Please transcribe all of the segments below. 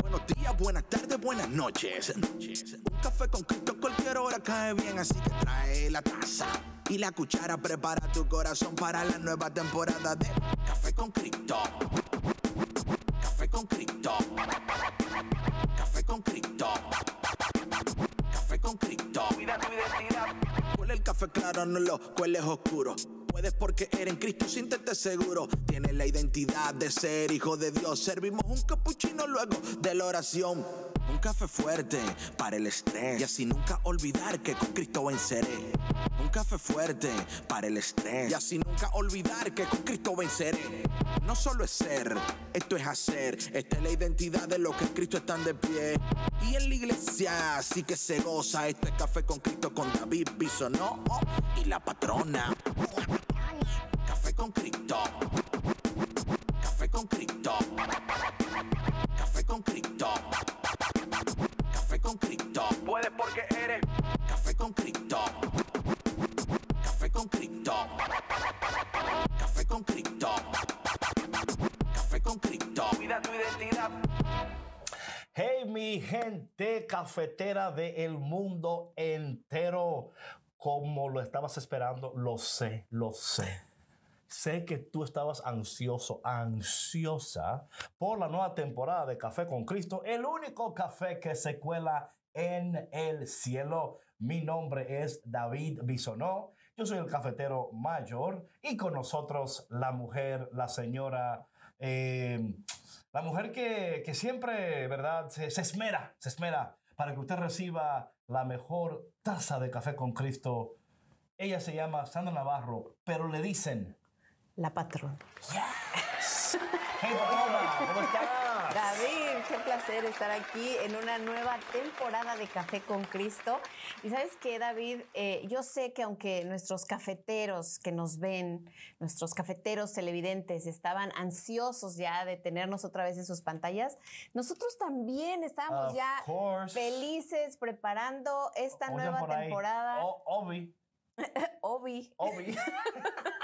Buenos días, buenas tardes, buenas noches. Un café con Cristo cualquier hora cae bien, así que trae la taza y la cuchara. Prepara tu corazón para la nueva temporada de Café con Cristo. Café con Cristo. Café con Cristo. café claro no lo cueles oscuro. Puedes porque eres en Cristo, siéntete seguro. Tienes la identidad de ser hijo de Dios. Servimos un capuchino luego de la oración. Un café fuerte para el estrés y así nunca olvidar que con Cristo venceré. Un café fuerte para el estrés y así nunca olvidar que con Cristo venceré. No solo es ser, esto es hacer. Esta es la identidad de los que en Cristo están de pie. Y en la iglesia así que se goza. Este café con Cristo con David Bisonó oh, y la patrona. Café con Cristo. Café con Cristo. Café con Cristo, Café con Cristo. tu identidad. Hey, mi gente cafetera del mundo entero. Como lo estabas esperando, lo sé, lo sé. Sé que tú estabas ansioso, ansiosa por la nueva temporada de Café con Cristo, el único café que se cuela en el cielo. Mi nombre es David Bisonó yo soy el cafetero mayor y con nosotros la mujer, la señora, eh, la mujer que, siempre, ¿verdad? Se, esmera, se esmera para que usted reciba la mejor taza de café con Cristo. Ella se llama Sandra Navarro, pero le dicen... La patrona. Yes. hey, patrona, ¿cómo estás? David, qué placer estar aquí en una nueva temporada de Café con Cristo. Y sabes qué, David, eh, yo sé que aunque nuestros cafeteros que nos ven, nuestros cafeteros televidentes estaban ansiosos ya de tenernos otra vez en sus pantallas, nosotros también estábamos ya felices preparando esta nueva temporada. Obi. Obi. Obi.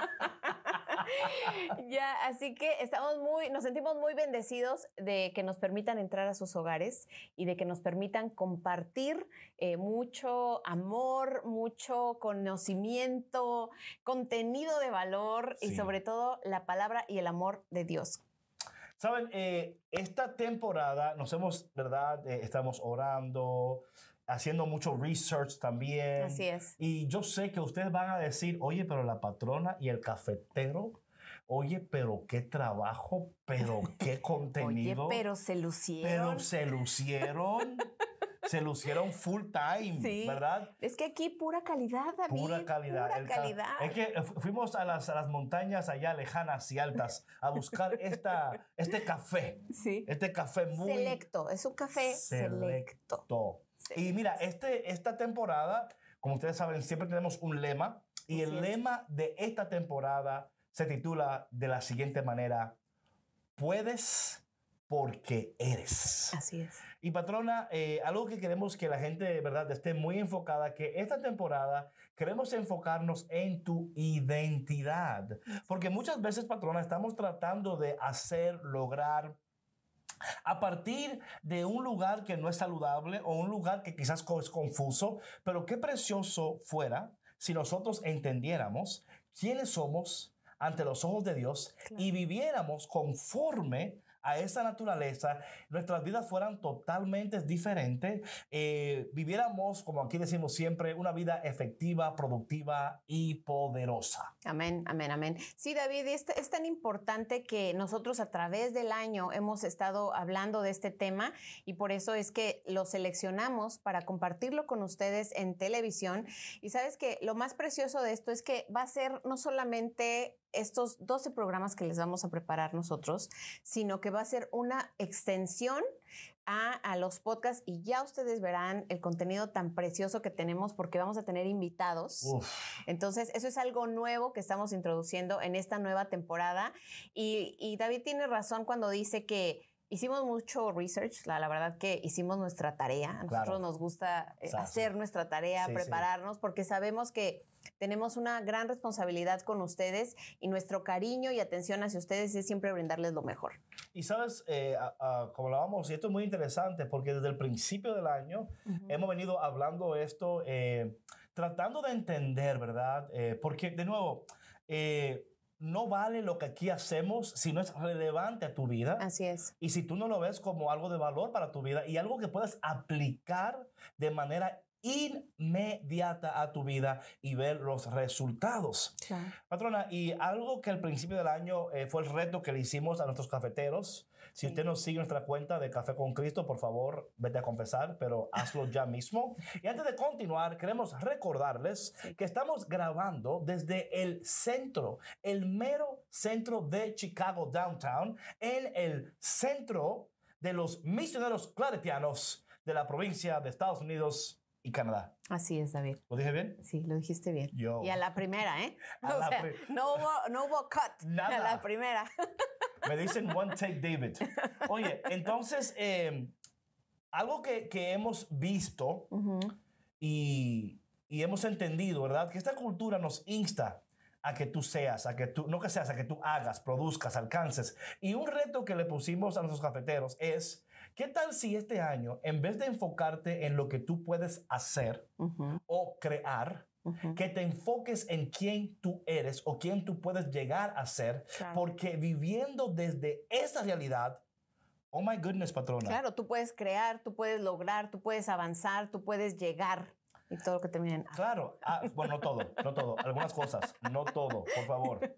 ya, así que estamos muy, nos sentimos muy bendecidos de que nos permitan entrar a sus hogares y de que nos permitan compartir eh, mucho amor, mucho conocimiento, contenido de valor y sobre todo la palabra y el amor de Dios. Saben, eh, esta temporada nos hemos, ¿verdad? Eh, estamos orando, haciendo mucho research también. Así es. Y yo sé que ustedes van a decir, oye, pero la patrona y el cafetero, oye, pero qué trabajo, pero qué contenido. pero se lucieron. Pero se lucieron. se lucieron full time, ¿verdad? Es que aquí pura calidad, David. Pura calidad. Pura calidad. es que fuimos a las, montañas allá lejanas y altas a buscar esta, este café. Sí. Este café muy... Selecto, es un café selecto. Y mira, este, esta temporada, como ustedes saben, siempre tenemos un lema. Y el lema de esta temporada se titula de la siguiente manera: Puedes porque eres. Así es. Y patrona, eh, algo que queremos que la gente de verdad esté muy enfocada, que esta temporada queremos enfocarnos en tu identidad, porque muchas veces, patrona, estamos tratando de hacer, lograr, a partir de un lugar que no es saludable o un lugar que quizás es confuso, pero qué precioso fuera si nosotros entendiéramos quiénes somos ante los ojos de Dios y viviéramos conforme a esa naturaleza, nuestras vidas fueran totalmente diferentes, eh, viviéramos, como aquí decimos siempre, una vida efectiva, productiva y poderosa. Amén, amén, amén. Sí, David, es, es tan importante que nosotros a través del año hemos estado hablando de este tema y por eso es que lo seleccionamos para compartirlo con ustedes en televisión. Y sabes que lo más precioso de esto es que va a ser no solamente estos 12 programas que les vamos a preparar nosotros, sino que va a ser una extensión a, los podcasts y ya ustedes verán el contenido tan precioso que tenemos porque vamos a tener invitados. Entonces, eso es algo nuevo que estamos introduciendo en esta nueva temporada. y David tiene razón cuando dice que Hicimos mucho research, la, verdad que hicimos nuestra tarea. A nosotros nos gusta eh, hacer nuestra tarea, prepararnos, porque sabemos que tenemos una gran responsabilidad con ustedes y nuestro cariño y atención hacia ustedes es siempre brindarles lo mejor. Y sabes, eh, como lo vamos, como y esto es muy interesante porque desde el principio del año hemos venido hablando esto, eh, tratando de entender, ¿verdad? porque, de nuevo, no vale lo que aquí hacemos si no es relevante a tu vida. Así es. Y si tú no lo ves como algo de valor para tu vida y algo que puedas aplicar de manera inmediata a tu vida y ver los resultados. Patrona, y algo que al principio del año eh, fue el reto que le hicimos a nuestros cafeteros. Si usted no sigue nuestra cuenta de Café con Cristo, por favor, vete a confesar, pero hazlo ya mismo. Y antes de continuar, queremos recordarles que estamos grabando desde el centro, el mero centro de Chicago Downtown, en el centro de los misioneros claretianos de la provincia de Estados Unidos Canadá. Así es, David. ¿Lo dije bien? Sí, lo dijiste bien. Yo. Y a la primera, ¿eh? no, hubo, no hubo cut. Nada. A la primera. Me dicen one take, David. Oye, entonces, em, algo que, que, hemos visto y, y hemos entendido, ¿verdad? Que esta cultura nos insta a que tú seas, a que tú, no que seas, a que tú hagas, produzcas, alcances. Y un reto que le pusimos a nuestros cafeteros es ¿Qué tal si este año, en vez de enfocarte en lo que tú puedes hacer o crear, que te enfoques en quién tú eres o quién tú puedes llegar a ser? Porque viviendo desde esa realidad, oh my goodness, patrona. Claro, tú puedes crear, tú puedes lograr, tú puedes avanzar, tú puedes llegar y todo lo que te Claro. Ah, bueno, no todo, no todo. Algunas cosas, no todo, por favor.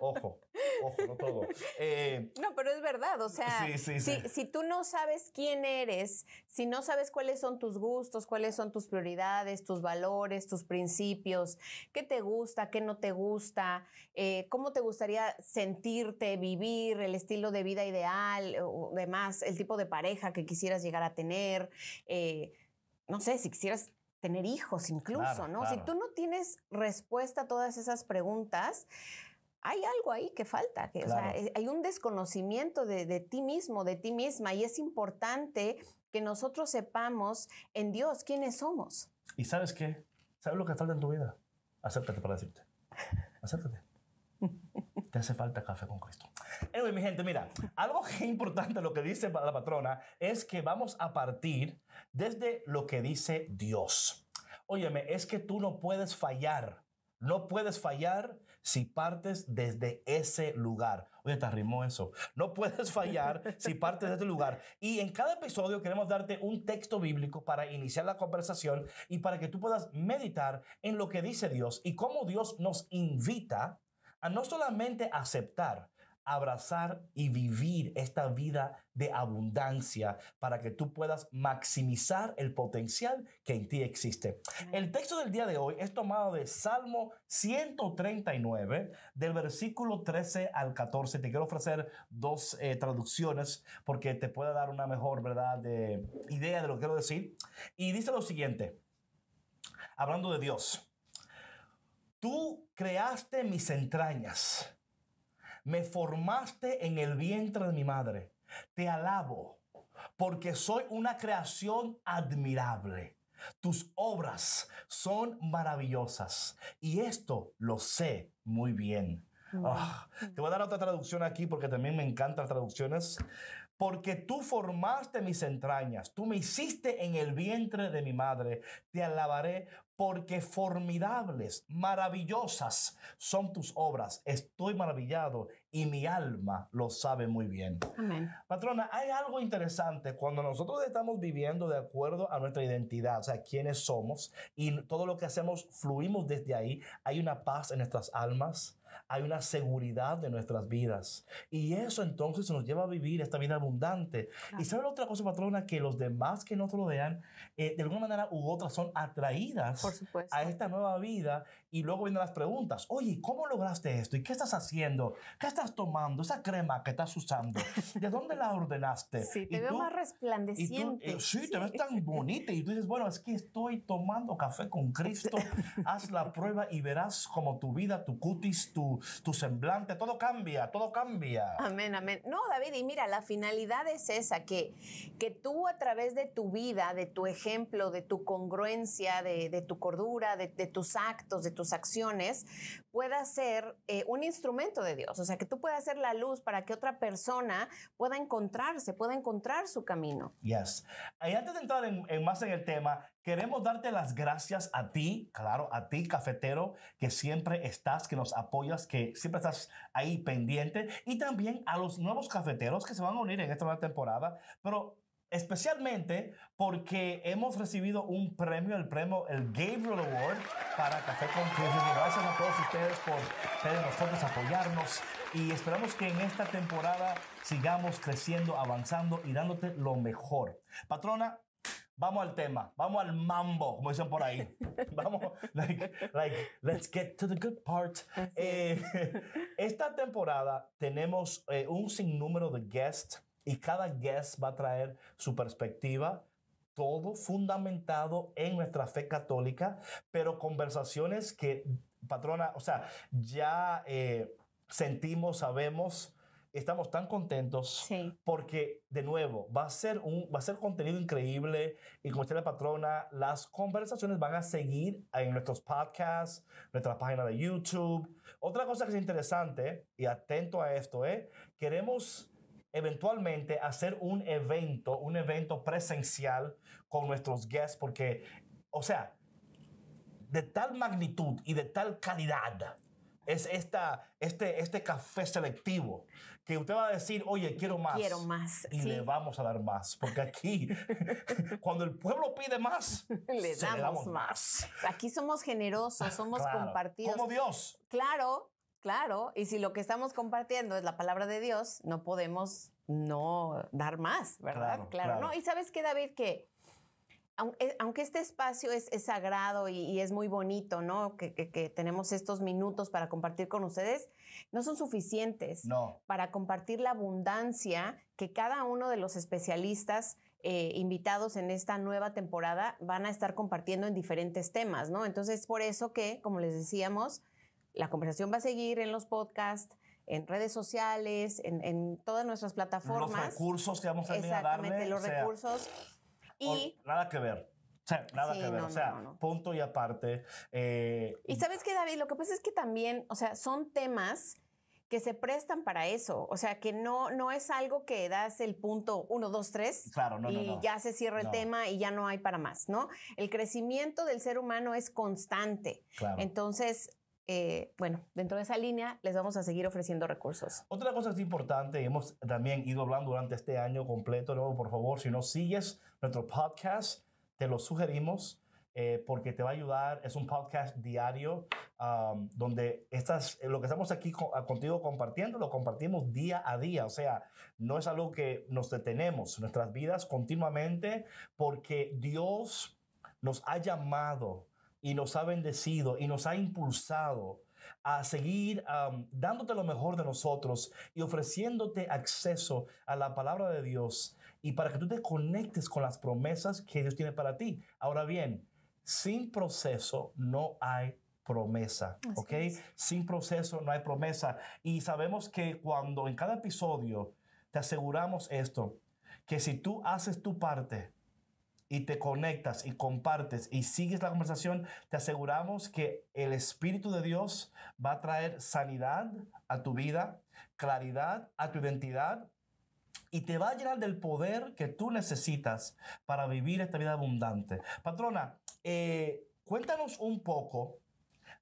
Ojo, ojo, no todo. Eh, no, pero es verdad. O sea, si, tú no sabes quién eres, si no sabes cuáles son tus gustos, cuáles son tus prioridades, tus valores, tus principios, qué te gusta, qué no te gusta, eh, cómo te gustaría sentirte, vivir, el estilo de vida ideal, eh, o demás, el tipo de pareja que quisieras llegar a tener. no sé, si quisieras tener hijos incluso, ¿no? Si tú no tienes respuesta a todas esas preguntas, hay algo ahí que falta, que, eh, hay un desconocimiento de, ti mismo, de ti misma, y es importante que nosotros sepamos en Dios quiénes somos. ¿Y sabes qué? ¿Sabes lo que falta en tu vida? Acércate para decirte. Acércate hace falta café con Cristo. Anyway, mi gente, mira, algo que es importante lo que dice la patrona es que vamos a partir desde lo que dice Dios. Óyeme, es que tú no puedes fallar. No puedes fallar si partes desde ese lugar. Oye, te arrimó eso. No puedes fallar si partes de ese lugar. Y en cada episodio queremos darte un texto bíblico para iniciar la conversación y para que tú puedas meditar en lo que dice Dios y cómo Dios nos invita a no solamente aceptar, abrazar y vivir esta vida de abundancia para que tú puedas maximizar el potencial que en ti existe. El texto del día de hoy es tomado de Salmo 139, del versículo 13 al 14. Te quiero ofrecer dos eh, traducciones porque te pueda dar una mejor ¿verdad? De idea de lo que quiero decir. Y dice lo siguiente, hablando de Dios. Tú creaste mis entrañas. Me formaste en el vientre de mi madre. Te alabo porque soy una creación admirable. Tus obras son maravillosas y esto lo sé muy bien. Ah, te voy a dar otra traducción aquí porque también me encantan las traducciones. Porque tú formaste mis entrañas, tú me hiciste en el vientre de mi madre, te alabaré porque formidables, maravillosas son tus obras. Estoy maravillado y mi alma lo sabe muy bien. Amén. Patrona, hay algo interesante cuando nosotros estamos viviendo de acuerdo a nuestra identidad, o sea, quiénes somos y todo lo que hacemos fluimos desde ahí. Hay una paz en nuestras almas hay una seguridad de nuestras vidas. Y eso entonces nos lleva a vivir esta vida abundante. Y sabe otra cosa, patrona, que los demás que nos rodean, eh, de alguna manera u otra, son atraídas a esta nueva vida y luego vienen las preguntas. Oye, ¿cómo lograste esto? ¿Y qué estás haciendo? ¿Qué estás tomando? ¿Esa crema que estás usando? ¿De dónde la ordenaste? Sí, te veo más eh, resplandeciente. sí, te ves tan bonita. Y tú dices, bueno, es que estoy tomando café con Cristo. Haz la prueba y verás como tu vida, tu cutis, tu, tu semblante, todo cambia, todo cambia. Amén, amén. No, David, y mira, la finalidad es esa, que, que tú a través de tu vida, de tu ejemplo, de tu congruencia, de, tu cordura, de, de tus actos, de tus acciones, pueda ser eh, un instrumento de Dios, o sea, que tú puedas ser la luz para que otra persona pueda encontrarse, pueda encontrar su camino. Yes. Y antes de entrar en, en más en el tema, queremos darte las gracias a ti, claro, a ti, cafetero, que siempre estás, que nos apoyas, que siempre estás ahí pendiente, y también a los nuevos cafeteros que se van a unir en esta nueva temporada, pero Especialmente porque hemos recibido un premio, el premio, el Gabriel Award para Café con Gracias a todos ustedes por ser nosotros, apoyarnos y esperamos que en esta temporada sigamos creciendo, avanzando y dándote lo mejor. Patrona, vamos al tema, vamos al mambo, como dicen por ahí. vamos, like, let's get to the good part. Eh, esta temporada tenemos eh, un sinnúmero de guests y cada guest va a traer su perspectiva, todo fundamentado en nuestra fe católica, pero conversaciones que, patrona, o sea, ya eh, sentimos, sabemos, estamos tan contentos porque de nuevo va a ser un va a ser contenido increíble y como está la patrona las conversaciones van a seguir en nuestros podcasts nuestra página de YouTube otra cosa que es interesante y atento a esto eh, queremos eventualmente hacer un evento, un evento presencial con nuestros guests, porque, o sea, de tal magnitud y de tal calidad es esta, este, este café selectivo que usted va a decir, oye, quiero más. Quiero más. Y le vamos a dar más, porque aquí, cuando el pueblo pide más, le, damos, más. Aquí somos generosos, somos compartidos. Como Dios. Claro, Claro, y si lo que estamos compartiendo es la palabra de Dios, no podemos no dar más, ¿verdad? Claro, no. Y sabes que, David, que eh, aunque este espacio es, sagrado y, es muy bonito, ¿no? Que, tenemos estos minutos para compartir con ustedes, no son suficientes para compartir la abundancia que cada uno de los especialistas eh, invitados en esta nueva temporada van a estar compartiendo en diferentes temas, ¿no? Entonces, por eso que, como les decíamos, la conversación va a seguir en los podcasts, en redes sociales, en, todas nuestras plataformas. Los recursos que vamos a darle. Exactamente, los recursos. Y... Nada que ver. O sea, nada que ver. o sea, punto y aparte. Eh, y sabes que, David, lo que pasa es que también, o sea, son temas que se prestan para eso. O sea, que no, no es algo que das el punto 1, 2, 3 y ya se cierra el tema y ya no hay para más, ¿no? El crecimiento del ser humano es constante. Claro. Entonces, eh, bueno, dentro de esa línea les vamos a seguir ofreciendo recursos. Otra cosa es importante, hemos también ido hablando durante este año completo, luego por favor, si no sigues nuestro podcast, te lo sugerimos. Eh, porque te va a ayudar. Es un podcast diario um, donde eh, lo que estamos aquí ah, contigo compartiendo lo compartimos día a día. O sea, no es algo que nos detenemos nuestras vidas continuamente porque Dios nos ha llamado y nos ha bendecido y nos ha impulsado a seguir dándote lo mejor de nosotros y ofreciéndote acceso a la palabra de Dios y para que tú te conectes con las promesas que Dios tiene para ti. Ahora bien, sin proceso no hay promesa, ¿ok? Sin proceso no hay promesa. Y sabemos que cuando en cada episodio te aseguramos esto, que si tú haces tu parte, y te conectas y compartes y sigues la conversación, te aseguramos que el Espíritu de Dios va a traer sanidad a tu vida, claridad a tu identidad y te va a llenar del poder que tú necesitas para vivir esta vida abundante. Patrona, eh, cuéntanos un poco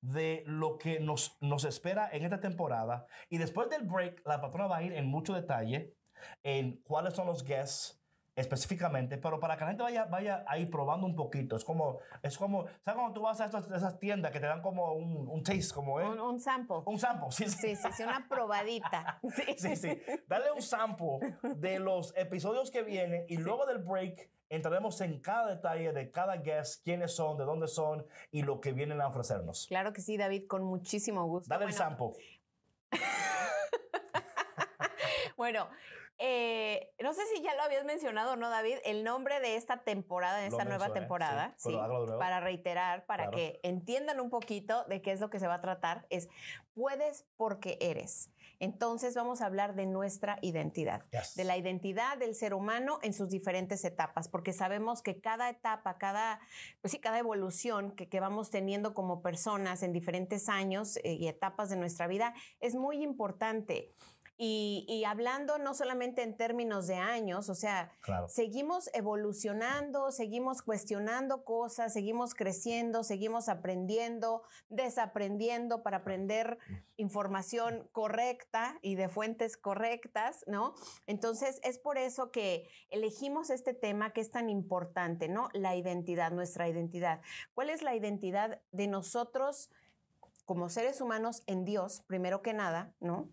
de lo que nos, nos espera en esta temporada y después del break la patrona va a ir en mucho detalle en cuáles son los guests específicamente, pero para que la gente vaya, vaya ahí probando un poquito. Es como, es como ¿sabes cuando tú vas a esas tiendas que te dan como un, taste, como ¿eh? un, un, sample? Un sample, sí. Sí, sí, sí, una probadita. sí. sí, sí. Dale un sample de los episodios que vienen y luego del break entraremos en cada detalle de cada guest, quiénes son, de dónde son y lo que vienen a ofrecernos. Claro que sí, David, con muchísimo gusto. Dale el sample. bueno, eh, no sé si ya lo habías mencionado o no, David, el nombre de esta temporada, de esta nueva temporada, para reiterar, para que entiendan un poquito de qué es lo que se va a tratar, es puedes porque eres. Entonces vamos a hablar de nuestra identidad, de la identidad del ser humano en sus diferentes etapas, porque sabemos que cada etapa, cada, pues sí, cada evolución que, vamos teniendo como personas en diferentes años eh, y etapas de nuestra vida es muy importante. Y, hablando no solamente en términos de años, o sea, seguimos evolucionando, seguimos cuestionando cosas, seguimos creciendo, seguimos aprendiendo, desaprendiendo para aprender mm. información correcta y de fuentes correctas, ¿no? Entonces, es por eso que elegimos este tema que es tan importante, ¿no? La identidad, nuestra identidad. ¿Cuál es la identidad de nosotros como seres humanos en Dios, primero que nada, ¿no?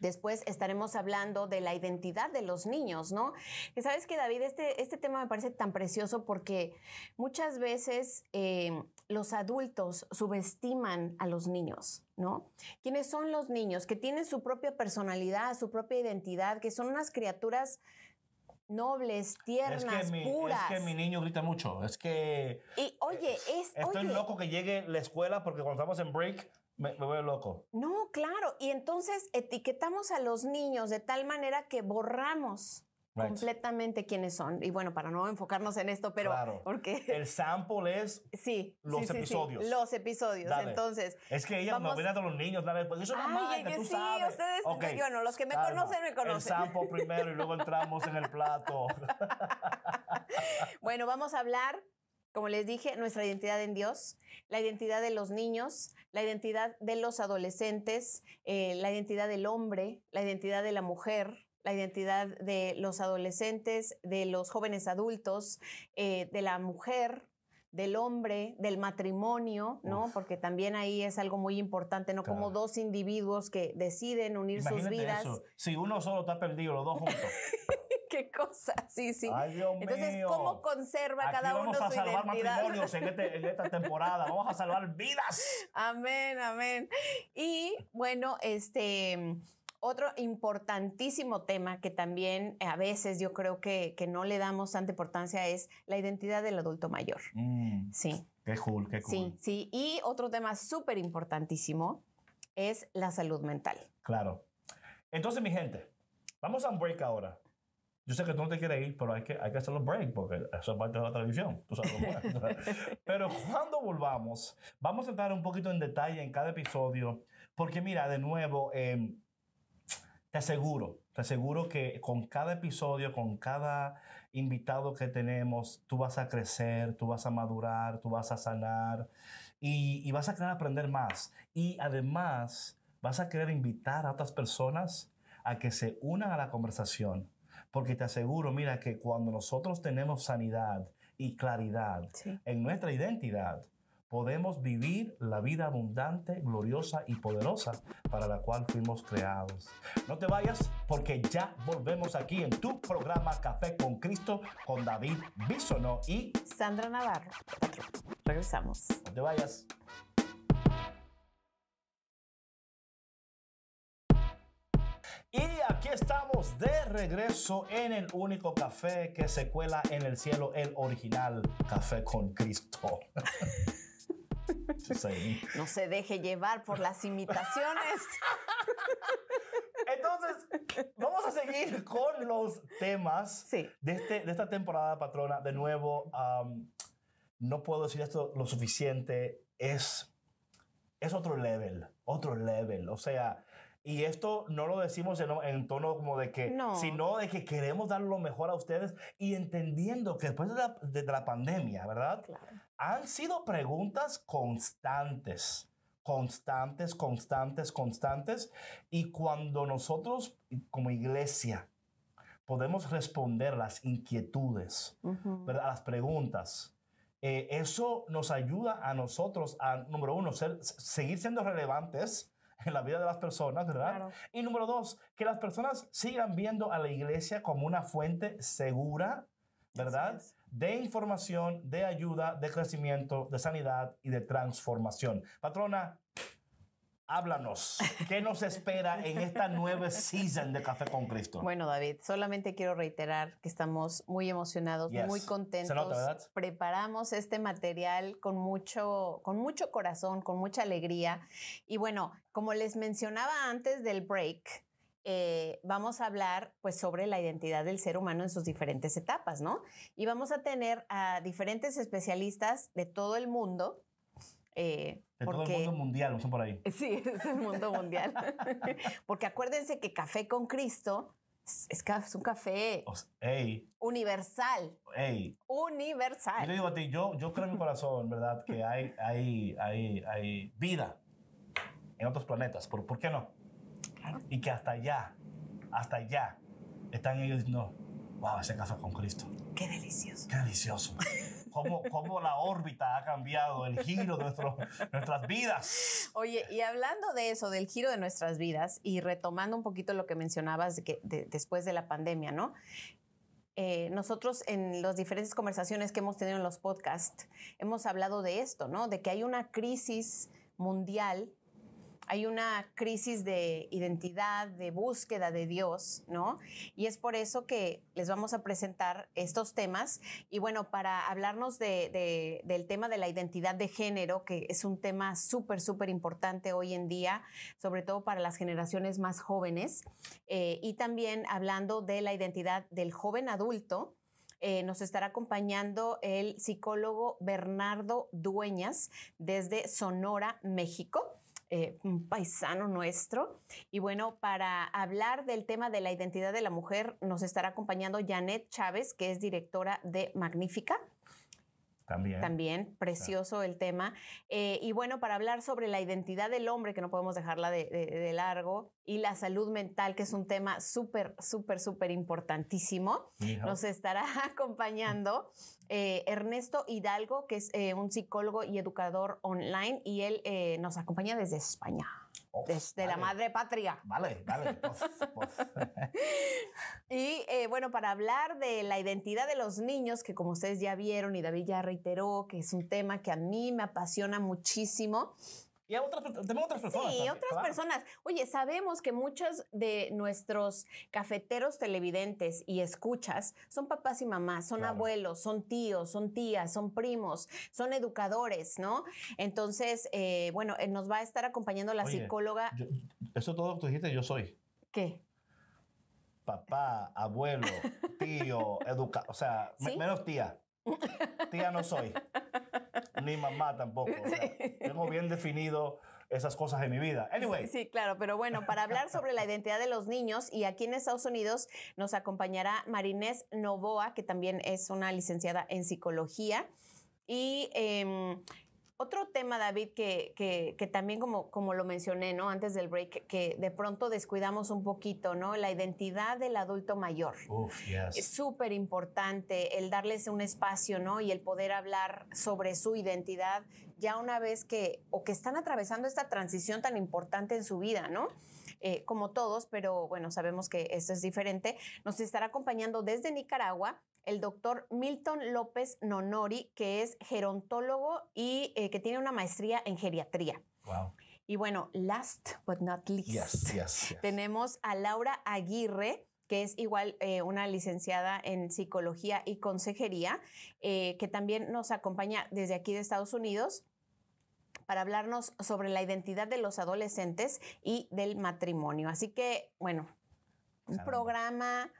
Después estaremos hablando de la identidad de los niños, ¿no? Que sabes que David, este, este tema me parece tan precioso porque muchas veces eh, los adultos subestiman a los niños. ¿no? ¿Quiénes son los niños? Que tienen su propia personalidad, su propia identidad, que son unas criaturas nobles, tiernas, que puras. Es que mi niño grita mucho. Es que. Y oye, Estoy loco que llegue la escuela porque cuando estamos en break me, voy loco. No, claro. Y entonces etiquetamos a los niños de tal manera que borramos completamente quiénes son. Y bueno, para no enfocarnos en esto, pero claro. porque el sample es sí, los episodios. los episodios. Entonces, es que ella vamos... hubiera de los niños, la pues eso no que sí, ustedes yo no, los que me conocen me conocen. El sample primero y luego entramos en el plato. bueno, vamos a hablar como les dije, nuestra identidad en Dios, la identidad de los niños, la identidad de los adolescentes, eh, la identidad del hombre, la identidad de la mujer, la identidad de los adolescentes, de los jóvenes adultos, eh, de la mujer, del hombre, del matrimonio, ¿no? Porque también ahí es algo muy importante, ¿no? Como dos individuos que deciden unir sus vidas. Si uno solo está perdido, los dos juntos. qué cosa, sí, sí. Entonces, ¿cómo conserva cada uno su identidad? Vamos a salvar matrimonios este, en, esta temporada, vamos a salvar vidas. Amén, amén. Y bueno, este otro importantísimo tema que también a veces yo creo que, no le damos tanta importancia es la identidad del adulto mayor. Mm. Sí. Qué cool, qué cool. Sí, sí. Y otro tema súper importantísimo es la salud mental. Claro. Entonces, mi gente, vamos a un break ahora. Yo sé que tú no te quieres ir, pero hay que, hay que hacer los break porque eso es parte de la televisión. Tú sabes pero cuando volvamos, vamos a entrar un poquito en detalle en cada episodio, porque mira, de nuevo, em, te aseguro, te aseguro que con cada episodio, con cada invitado que tenemos, tú vas a crecer, tú vas a madurar, tú vas a sanar y, y vas a querer aprender más. Y además, vas a querer invitar a otras personas a que se unan a la conversación porque te aseguro, mira, que cuando nosotros tenemos sanidad y claridad en nuestra identidad, podemos vivir la vida abundante, gloriosa y poderosa para la cual fuimos creados. No te vayas porque ya volvemos aquí en tu programa Café con Cristo con David Bisono y Sandra Navarro. Regresamos. No te vayas. aquí estamos de regreso en el único café que se cuela en el cielo, el original Café con Cristo. no se deje llevar por las imitaciones. Entonces, vamos a seguir con los temas este, de, esta temporada, patrona. De nuevo, no puedo decir esto lo suficiente. Es, es otro level, otro level. O sea, y esto no lo decimos en, tono como de que, no. sino de que queremos dar lo mejor a ustedes y entendiendo que después de la, de la pandemia, ¿verdad? Claro. Han sido preguntas constantes constantes, constantes, constantes. Y cuando nosotros como iglesia podemos responder las inquietudes, ¿verdad? las preguntas, eh, eso nos ayuda a nosotros a, número uno, ser, seguir siendo relevantes en la vida de las personas, ¿verdad? Y número dos, que las personas sigan viendo a la iglesia como una fuente segura, ¿verdad? De información, de ayuda, de crecimiento, de sanidad y de transformación. Patrona, Háblanos, ¿qué nos espera en esta nueva season de Café con Cristo? Bueno, David, solamente quiero reiterar que estamos muy emocionados, muy contentos. Preparamos este material con mucho, con mucho corazón, con mucha alegría. Y bueno, como les mencionaba antes del break, eh, vamos a hablar pues sobre la identidad del ser humano en sus diferentes etapas, ¿no? Y vamos a tener a diferentes especialistas de todo el mundo. Eh, de todo el mundo mundial, vamos por ahí. Sí, es el mundo mundial. porque acuérdense que Café con Cristo es, un café universal. Universal. Yo digo a ti, yo, creo en mi corazón, ¿verdad? Que hay, hay, vida en otros planetas. ¿Por, qué no? Y que hasta allá, hasta allá, están ellos no wow, ese café con Cristo. Qué delicioso. Qué delicioso. Cómo, la órbita ha cambiado, el giro de nuestras vidas. Oye, y hablando de eso, del giro de nuestras vidas, y retomando un poquito lo que mencionabas después de la pandemia, ¿no? Eh, nosotros en las diferentes conversaciones que hemos tenido en los podcasts, hemos hablado de esto, ¿no? De que hay una crisis mundial hay una crisis de identidad, de búsqueda de Dios, ¿no? Y es por eso que les vamos a presentar estos temas. Y bueno, para hablarnos del tema de la identidad de género, que es un tema súper, súper importante hoy en día, sobre todo para las generaciones más jóvenes, eh, y también hablando de la identidad del joven adulto, eh, nos estará acompañando el psicólogo Bernardo Dueñas desde Sonora, México. Eh, un paisano nuestro. Y bueno, para hablar del tema de la identidad de la mujer, nos estará acompañando Janet Chávez, que es directora de Magnífica. También. También, precioso el tema. Eh, y bueno, para hablar sobre la identidad del hombre, que no podemos dejarla de largo, y la salud mental, que es un tema súper, súper, súper importantísimo. Nos estará acompañando eh, Ernesto Hidalgo, que es eh, un psicólogo y educador online, y él eh, nos acompaña desde España. desde la madre patria. Vale, vale. y bueno, para hablar de la identidad de los niños, que como ustedes ya vieron y David ya reiteró, que es un tema que a mí me apasiona muchísimo, y a otras, otras personas. Sí, otras personas. Oye, sabemos que muchos de nuestros cafeteros televidentes y escuchas son papás y mamás, son abuelos, son tíos, son tías, son primos, son educadores, ¿no? Entonces, eh, bueno, eh, nos va a estar acompañando la psicóloga. eso todo que tú dijiste, yo soy. ¿Qué? Papá, abuelo, tío, educador, o sea, menos tía. Tía no soy, ni mamá tampoco. tengo bien definido esas cosas de mi vida. Anyway. Sí, claro, pero bueno, para hablar sobre la identidad de los niños y aquí en Estados Unidos nos acompañará Marinés Novoa, que también es una licenciada en psicología. Y em, otro tema, David, que, que, también como, como, lo mencioné, ¿no? Antes del break, que de pronto descuidamos un poquito, ¿no? La identidad del adulto mayor. Uf, yes. Es súper importante el darles un espacio, ¿no? Y el poder hablar sobre su identidad ya una vez que, o que están atravesando esta transición tan importante en su vida, ¿no? Eh, como todos, pero bueno, sabemos que esto es diferente. Nos estará acompañando desde Nicaragua el doctor Milton López Nonori, que es gerontólogo y eh, que tiene una maestría en geriatría. Y bueno, last but not least, tenemos a Laura Aguirre, que es igual eh, una licenciada en psicología y consejería, eh, que también nos acompaña desde aquí de Estados Unidos para hablarnos sobre la identidad de los adolescentes y del matrimonio. Así que, bueno, un programa,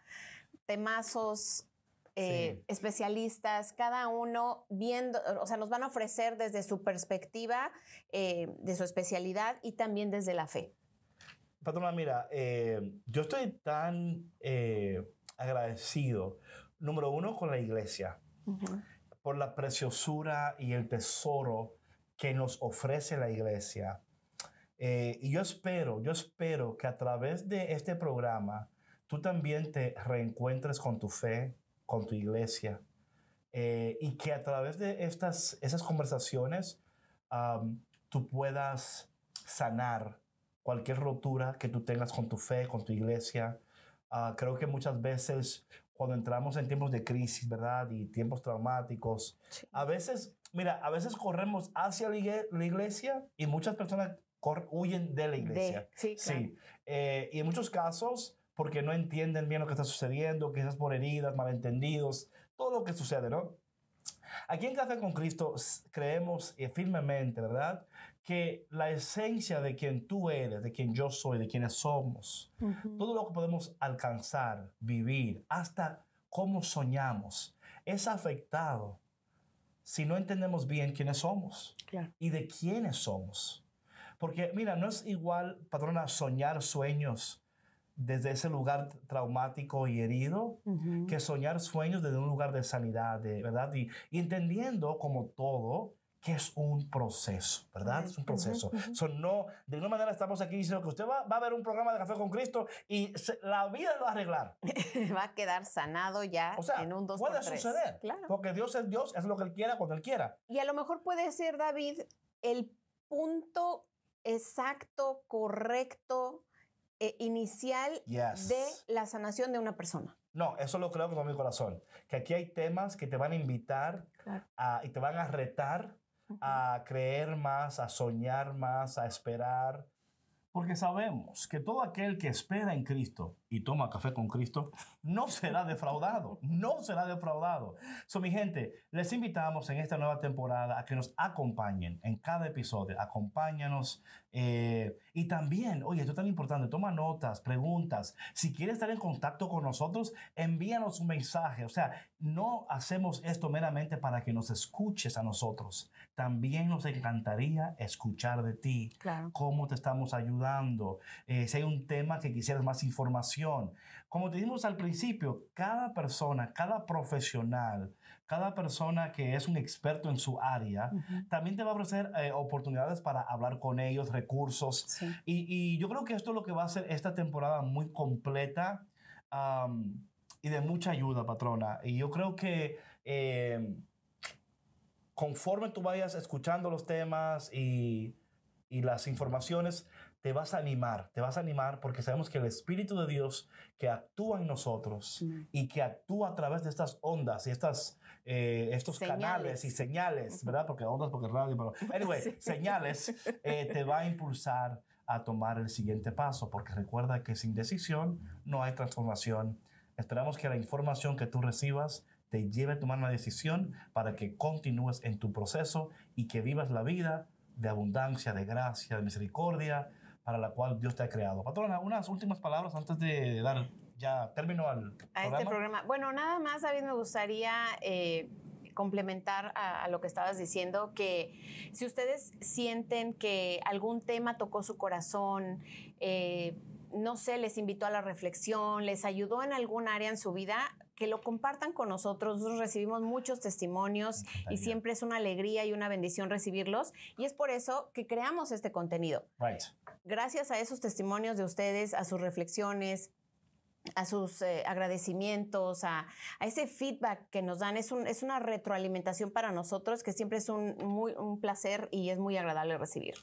temazos, eh, especialistas, cada uno viendo, o sea, nos van a ofrecer desde su perspectiva, eh, de su especialidad y también desde la fe. Patrona, mira, eh, yo estoy tan agradecido, número uno, con la iglesia, por la preciosura y el tesoro que nos ofrece la iglesia. y yo espero, yo espero que a través de este programa, tú también te reencuentres con tu fe, con tu iglesia. Eh, y que a través de estas, esas conversaciones tú puedas sanar cualquier rotura que tú tengas con tu fe, con tu iglesia. Ah, creo que muchas veces cuando entramos en tiempos de crisis, ¿verdad? Y tiempos traumáticos, a veces, mira, a veces corremos hacia la iglesia y muchas personas huyen de la iglesia. sí, sí. Eh, y en muchos casos porque no entienden bien lo que está sucediendo, quizás por heridas, malentendidos, todo lo que sucede, ¿no? Aquí en Café con Cristo creemos eh, firmemente, ¿verdad? Que la esencia de quien tú eres, de quien yo soy, de quienes somos, todo lo que podemos alcanzar, vivir, hasta cómo soñamos, es afectado si no entendemos bien quiénes somos y de quiénes somos. Porque mira, no es igual, patrona, soñar sueños desde ese lugar traumático y herido, que soñar sueños desde un lugar de sanidad, de, ¿verdad? Y, entendiendo como todo que es un proceso, ¿verdad? Es un proceso. no, de ninguna manera estamos aquí diciendo que usted va, a ver un programa de Café con Cristo y la vida lo va a arreglar. va a quedar sanado ya en un dos puede suceder, claro. porque Dios es Dios, es lo que Él quiera cuando Él quiera. Y a lo mejor puede ser, David, el punto exacto, correcto, eh, inicial de la sanación de una persona. No, eso lo creo con mi corazón. Que aquí hay temas que te van a invitar y te van a retar a creer más, a soñar más, a esperar. Porque sabemos que todo aquel que espera en Cristo y toma café con Cristo, no será defraudado, no será defraudado. So, mi gente, les invitamos en esta nueva temporada a que nos acompañen en cada episodio, acompáñanos eh, y también, oye, esto es tan importante, toma notas, preguntas, si quieres estar en contacto con nosotros, envíanos un mensaje, o sea, no hacemos esto meramente para que nos escuches a nosotros, también nos encantaría escuchar de ti, cómo te estamos ayudando, eh, si hay un tema que quisieras más información, como te dijimos al principio, cada persona, cada profesional, cada persona que es un experto en su área, también te va a ofrecer eh, oportunidades para hablar con ellos, recursos. Y, yo creo que esto es lo que va a ser esta temporada muy completa. y de mucha ayuda, patrona. Y yo creo que em, conforme tú vayas escuchando los temas y, y, las informaciones, te vas a animar, te vas a animar porque sabemos que el Espíritu de Dios que actúa en nosotros y que actúa a través de estas ondas y estas, eh, estos canales y señales, ¿verdad? Porque ondas, porque radio, pero... Anyway, señales eh, te va a impulsar a tomar el siguiente paso, porque recuerda que sin decisión no hay transformación. Esperamos que la información que tú recibas te lleve a tomar una decisión para que continúes en tu proceso y que vivas la vida de abundancia, de gracia, de misericordia, para la cual Dios te ha creado. Patrona, unas últimas palabras antes de dar ya término al a este programa. este programa. Bueno, nada más, David, me gustaría eh, complementar a, lo que estabas diciendo, que si ustedes sienten que algún tema tocó su corazón, eh, no sé, les invitó a la reflexión, les ayudó en algún área en su vida, que lo compartan con nosotros. Nosotros recibimos muchos testimonios y siempre es una alegría y una bendición recibirlos. Y es por eso que creamos este contenido. Right. Gracias a esos testimonios de ustedes, a sus reflexiones, a sus eh, agradecimientos, a, ese feedback que nos dan. Es, una retroalimentación para nosotros que siempre es un, muy, un placer y es muy agradable recibir.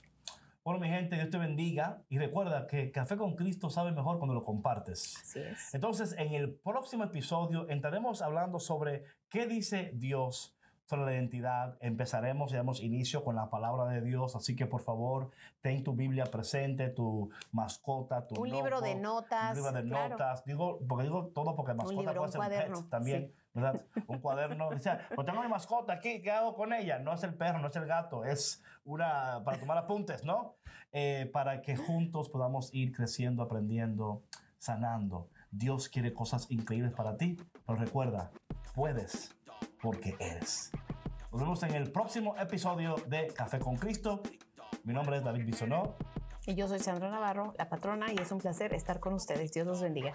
Bueno, mi gente, Dios te bendiga y recuerda que Café con Cristo sabe mejor cuando lo compartes. Así Entonces, en el próximo episodio entraremos hablando sobre qué dice Dios sobre la identidad. Empezaremos y damos inicio con la palabra de Dios, así que por favor, ten tu Biblia presente, tu mascota, tu un libro de notas. Un libro de notas. Digo, porque digo todo porque mascota puede ser pet también. ¿verdad? Un cuaderno. Dice, o pues tengo mi mascota aquí, ¿qué hago con ella? No es el perro, no es el gato, es una para tomar apuntes, ¿no? Eh, para que juntos podamos ir creciendo, aprendiendo, sanando. Dios quiere cosas increíbles para ti, pero recuerda, puedes porque eres. Nos vemos en el próximo episodio de Café con Cristo. Mi nombre es David Bisonó. Y yo soy Sandra Navarro, la patrona, y es un placer estar con ustedes. Dios los bendiga.